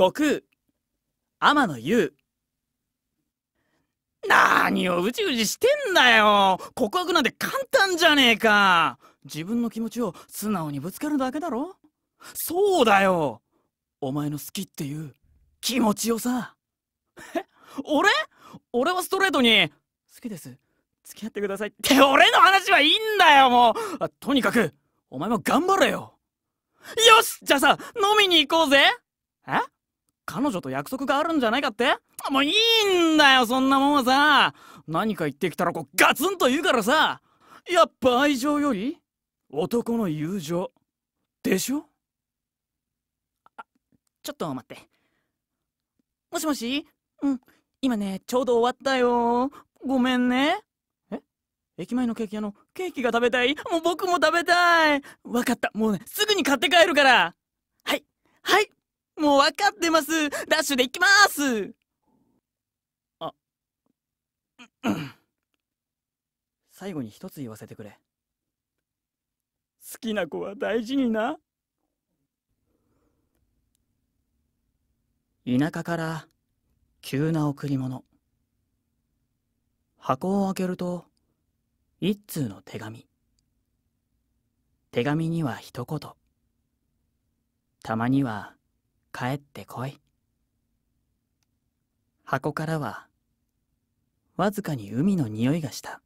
悟空天野優何をうじうじしてんだよ告白なんて簡単じゃねえか自分の気持ちを素直にぶつけるだけだろそうだよお前の好きっていう気持ちをさえ 俺俺はストレートに好きです付き合ってくださいって俺の話はいいんだよもうとにかくお前も頑張れよよしじゃあさ飲みに行こうぜえ彼女と約束があるんじゃないかってもういいんだよそんなもんはさ何か言ってきたらこうガツンと言うからさやっぱ愛情より男の友情でしょちょっと待ってもしもしうん今ねちょうど終わったよごめんねえ駅前のケーキ屋のケーキが食べたいもう僕も食べたいわかったもうねすぐに買って帰るからはいはいもう分かってますダッシュで行きますあ、うん、最後に一つ言わせてくれ。好きな子は大事にな。田舎から急な贈り物。箱を開けると、一通の手紙。手紙には一言。たまには帰ってこい箱からはわずかに海の匂いがした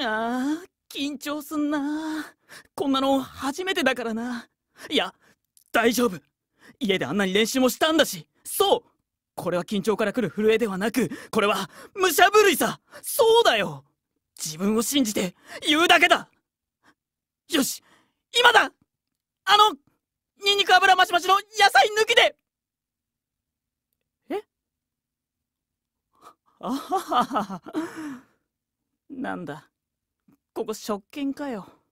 あー緊張すんなこんなの初めてだからないや大丈夫家であんなに練習もしたんだしそうこれは緊張から来る震えではなくこれは武者震いさそうだよ自分を信じて言うだけだよし今だあのニンニク油マシマシの野菜抜きでえ あはははなんだここ食券かよ。